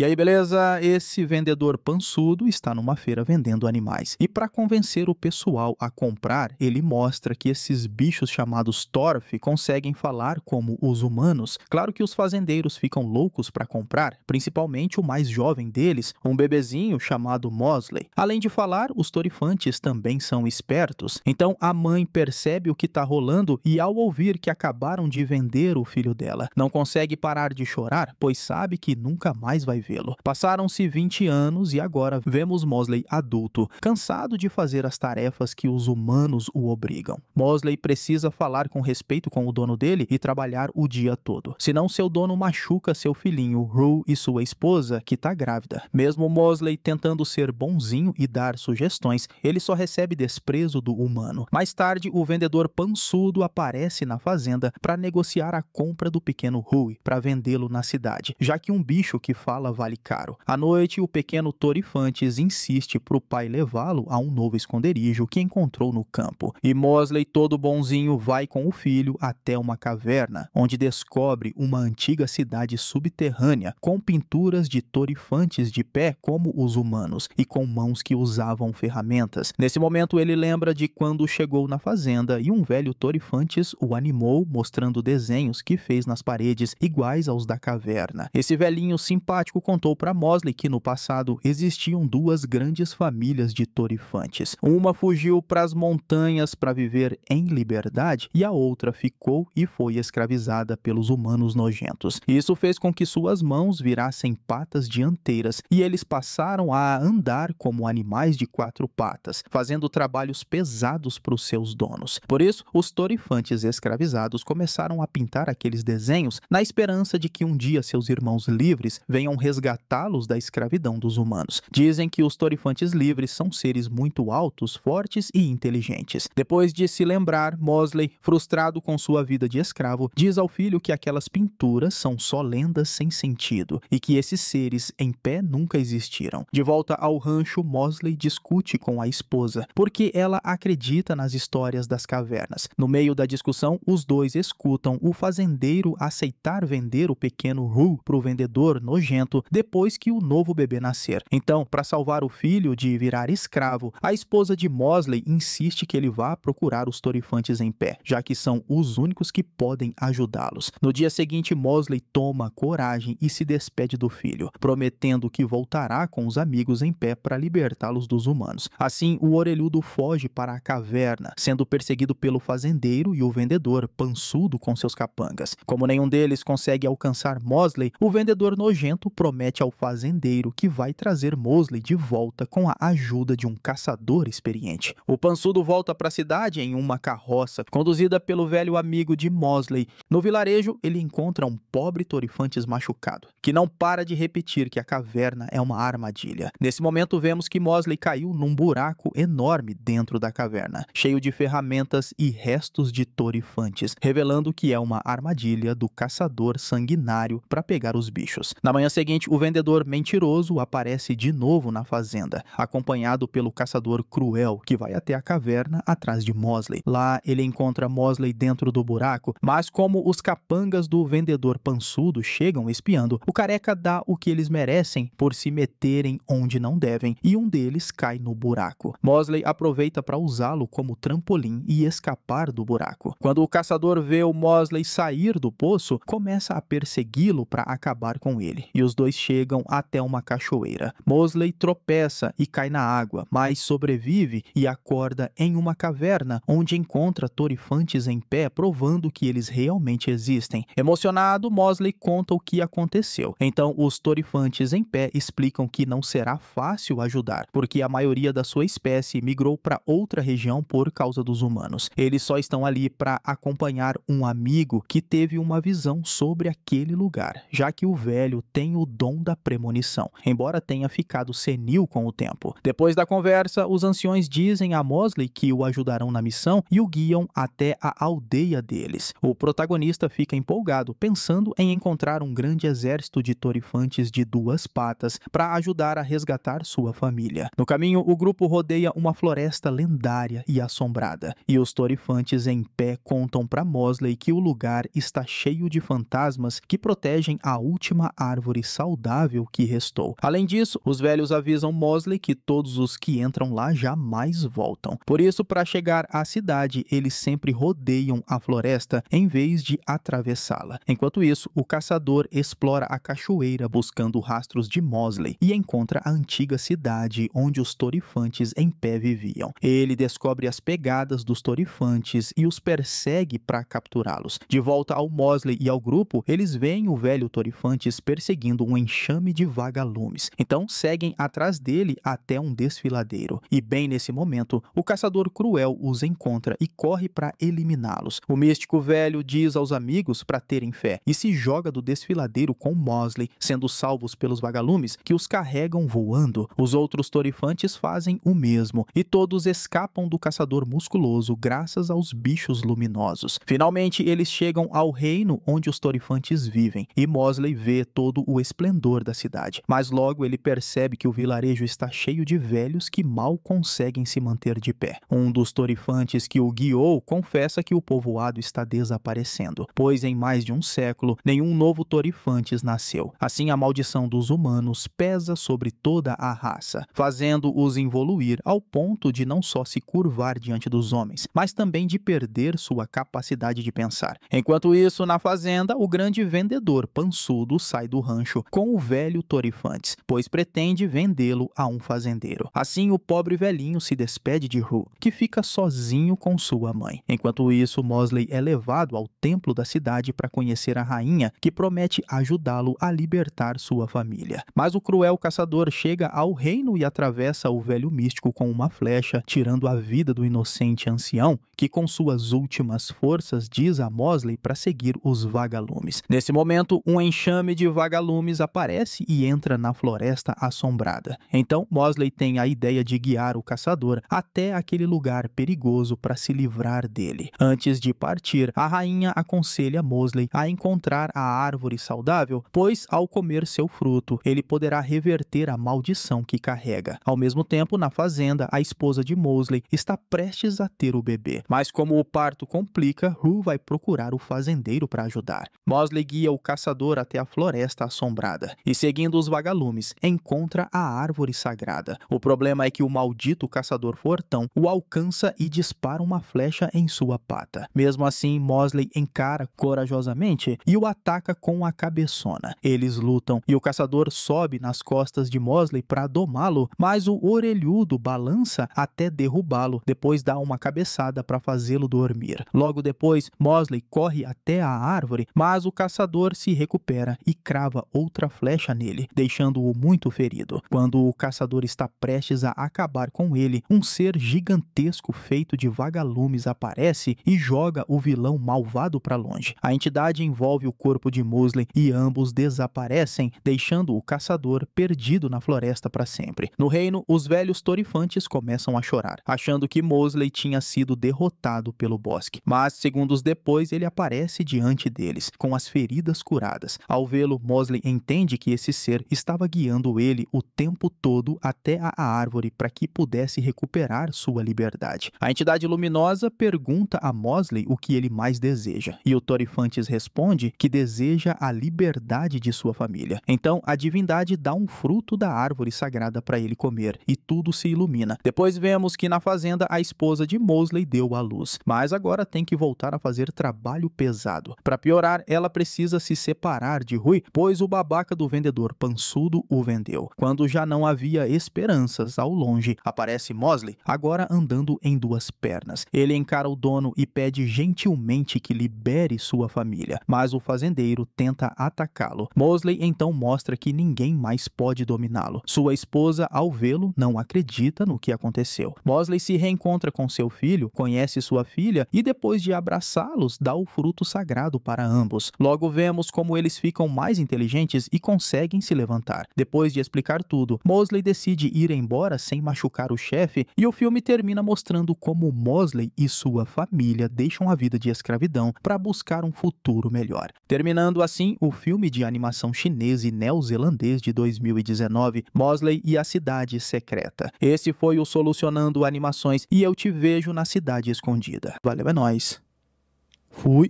E aí, beleza? Esse vendedor pansudo está numa feira vendendo animais. E para convencer o pessoal a comprar, ele mostra que esses bichos chamados torf conseguem falar como os humanos. Claro que os fazendeiros ficam loucos para comprar, principalmente o mais jovem deles, um bebezinho chamado Mosley. Além de falar, os torifantes também são espertos. Então a mãe percebe o que está rolando e ao ouvir que acabaram de vender o filho dela, não consegue parar de chorar, pois sabe que nunca mais vai ver lo Passaram-se 20 anos e agora vemos Mosley adulto, cansado de fazer as tarefas que os humanos o obrigam. Mosley precisa falar com respeito com o dono dele e trabalhar o dia todo, senão seu dono machuca seu filhinho, Rue, e sua esposa, que está grávida. Mesmo Mosley tentando ser bonzinho e dar sugestões, ele só recebe desprezo do humano. Mais tarde, o vendedor pançudo aparece na fazenda para negociar a compra do pequeno Rui para vendê-lo na cidade, já que um bicho que fala vale caro. À noite, o pequeno Torifantes insiste para o pai levá-lo a um novo esconderijo que encontrou no campo. E Mosley, todo bonzinho, vai com o filho até uma caverna, onde descobre uma antiga cidade subterrânea com pinturas de Torifantes de pé como os humanos e com mãos que usavam ferramentas. Nesse momento, ele lembra de quando chegou na fazenda e um velho Torifantes o animou mostrando desenhos que fez nas paredes iguais aos da caverna. Esse velhinho simpático contou para Mosley que no passado existiam duas grandes famílias de torifantes. Uma fugiu para as montanhas para viver em liberdade e a outra ficou e foi escravizada pelos humanos nojentos. Isso fez com que suas mãos virassem patas dianteiras e eles passaram a andar como animais de quatro patas, fazendo trabalhos pesados para os seus donos. Por isso, os torifantes escravizados começaram a pintar aqueles desenhos na esperança de que um dia seus irmãos livres venham resgatá-los da escravidão dos humanos. Dizem que os torifantes livres são seres muito altos, fortes e inteligentes. Depois de se lembrar, Mosley, frustrado com sua vida de escravo, diz ao filho que aquelas pinturas são só lendas sem sentido e que esses seres em pé nunca existiram. De volta ao rancho, Mosley discute com a esposa, porque ela acredita nas histórias das cavernas. No meio da discussão, os dois escutam o fazendeiro aceitar vender o pequeno Rue para o vendedor nojento depois que o novo bebê nascer. Então, para salvar o filho de virar escravo, a esposa de Mosley insiste que ele vá procurar os torifantes em pé, já que são os únicos que podem ajudá-los. No dia seguinte, Mosley toma coragem e se despede do filho, prometendo que voltará com os amigos em pé para libertá-los dos humanos. Assim, o orelhudo foge para a caverna, sendo perseguido pelo fazendeiro e o vendedor, pançudo com seus capangas. Como nenhum deles consegue alcançar Mosley, o vendedor nojento promete promete ao fazendeiro que vai trazer Mosley de volta com a ajuda de um caçador experiente. O pançudo volta para a cidade em uma carroça conduzida pelo velho amigo de Mosley. No vilarejo, ele encontra um pobre Torifantes machucado, que não para de repetir que a caverna é uma armadilha. Nesse momento, vemos que Mosley caiu num buraco enorme dentro da caverna, cheio de ferramentas e restos de Torifantes, revelando que é uma armadilha do caçador sanguinário para pegar os bichos. Na manhã seguinte, o vendedor mentiroso aparece de novo na fazenda, acompanhado pelo caçador cruel, que vai até a caverna atrás de Mosley. Lá, ele encontra Mosley dentro do buraco, mas como os capangas do vendedor pansudo chegam espiando, o careca dá o que eles merecem por se meterem onde não devem, e um deles cai no buraco. Mosley aproveita para usá-lo como trampolim e escapar do buraco. Quando o caçador vê o Mosley sair do poço, começa a persegui-lo para acabar com ele, e os dois dois chegam até uma cachoeira. Mosley tropeça e cai na água, mas sobrevive e acorda em uma caverna onde encontra torifantes em pé, provando que eles realmente existem. Emocionado, Mosley conta o que aconteceu. Então, os torifantes em pé explicam que não será fácil ajudar, porque a maioria da sua espécie migrou para outra região por causa dos humanos. Eles só estão ali para acompanhar um amigo que teve uma visão sobre aquele lugar, já que o velho tem o dom da premonição, embora tenha ficado senil com o tempo. Depois da conversa, os anciões dizem a Mosley que o ajudarão na missão e o guiam até a aldeia deles. O protagonista fica empolgado, pensando em encontrar um grande exército de torifantes de duas patas para ajudar a resgatar sua família. No caminho, o grupo rodeia uma floresta lendária e assombrada, e os torifantes em pé contam para Mosley que o lugar está cheio de fantasmas que protegem a última árvore saudável saudável que restou. Além disso, os velhos avisam Mosley que todos os que entram lá jamais voltam. Por isso, para chegar à cidade, eles sempre rodeiam a floresta em vez de atravessá-la. Enquanto isso, o caçador explora a cachoeira buscando rastros de Mosley e encontra a antiga cidade onde os torifantes em pé viviam. Ele descobre as pegadas dos torifantes e os persegue para capturá-los. De volta ao Mosley e ao grupo, eles veem o velho Torifantes perseguindo um um enxame de vagalumes. Então seguem atrás dele até um desfiladeiro. E bem nesse momento, o caçador cruel os encontra e corre para eliminá-los. O místico velho diz aos amigos para terem fé e se joga do desfiladeiro com Mosley, sendo salvos pelos vagalumes que os carregam voando. Os outros torifantes fazem o mesmo e todos escapam do caçador musculoso graças aos bichos luminosos. Finalmente, eles chegam ao reino onde os torifantes vivem e Mosley vê todo o espírito esplendor da cidade, mas logo ele percebe que o vilarejo está cheio de velhos que mal conseguem se manter de pé. Um dos torifantes que o guiou confessa que o povoado está desaparecendo, pois em mais de um século nenhum novo torifantes nasceu. Assim, a maldição dos humanos pesa sobre toda a raça, fazendo-os involuir ao ponto de não só se curvar diante dos homens, mas também de perder sua capacidade de pensar. Enquanto isso, na fazenda, o grande vendedor pançudo sai do rancho, com o velho Torifantes, pois pretende vendê-lo a um fazendeiro. Assim, o pobre velhinho se despede de Ru, que fica sozinho com sua mãe. Enquanto isso, Mosley é levado ao templo da cidade para conhecer a rainha, que promete ajudá-lo a libertar sua família. Mas o cruel caçador chega ao reino e atravessa o velho místico com uma flecha, tirando a vida do inocente ancião, que com suas últimas forças diz a Mosley para seguir os vagalumes. Nesse momento, um enxame de vagalumes desaparece e entra na floresta assombrada. Então, Mosley tem a ideia de guiar o caçador até aquele lugar perigoso para se livrar dele. Antes de partir, a rainha aconselha Mosley a encontrar a árvore saudável, pois ao comer seu fruto, ele poderá reverter a maldição que carrega. Ao mesmo tempo, na fazenda, a esposa de Mosley está prestes a ter o bebê. Mas como o parto complica, Ru vai procurar o fazendeiro para ajudar. Mosley guia o caçador até a floresta assombrada e, seguindo os vagalumes, encontra a árvore sagrada. O problema é que o maldito caçador fortão o alcança e dispara uma flecha em sua pata. Mesmo assim, Mosley encara corajosamente e o ataca com a cabeçona. Eles lutam e o caçador sobe nas costas de Mosley para domá-lo, mas o orelhudo balança até derrubá-lo, depois dá uma cabeçada para fazê-lo dormir. Logo depois, Mosley corre até a árvore, mas o caçador se recupera e crava outra outra flecha nele, deixando-o muito ferido. Quando o caçador está prestes a acabar com ele, um ser gigantesco feito de vagalumes aparece e joga o vilão malvado para longe. A entidade envolve o corpo de Mosley e ambos desaparecem, deixando o caçador perdido na floresta para sempre. No reino, os velhos torifantes começam a chorar, achando que Mosley tinha sido derrotado pelo bosque. Mas, segundos depois, ele aparece diante deles, com as feridas curadas. Ao vê-lo, Mosley entende entende que esse ser estava guiando ele o tempo todo até a árvore para que pudesse recuperar sua liberdade. A entidade luminosa pergunta a Mosley o que ele mais deseja, e o Torifantes responde que deseja a liberdade de sua família. Então, a divindade dá um fruto da árvore sagrada para ele comer, e tudo se ilumina. Depois vemos que na fazenda a esposa de Mosley deu à luz, mas agora tem que voltar a fazer trabalho pesado. Para piorar, ela precisa se separar de Rui, pois o babá placa do vendedor pansudo o vendeu. Quando já não havia esperanças, ao longe aparece Mosley, agora andando em duas pernas. Ele encara o dono e pede gentilmente que libere sua família, mas o fazendeiro tenta atacá-lo. Mosley então mostra que ninguém mais pode dominá-lo. Sua esposa, ao vê-lo, não acredita no que aconteceu. Mosley se reencontra com seu filho, conhece sua filha e depois de abraçá-los, dá o fruto sagrado para ambos. Logo vemos como eles ficam mais inteligentes e conseguem se levantar. Depois de explicar tudo, Mosley decide ir embora sem machucar o chefe e o filme termina mostrando como Mosley e sua família deixam a vida de escravidão para buscar um futuro melhor. Terminando assim o filme de animação chinês e neozelandês de 2019, Mosley e a Cidade Secreta. Esse foi o Solucionando Animações e eu te vejo na Cidade Escondida. Valeu, é nóis! Fui!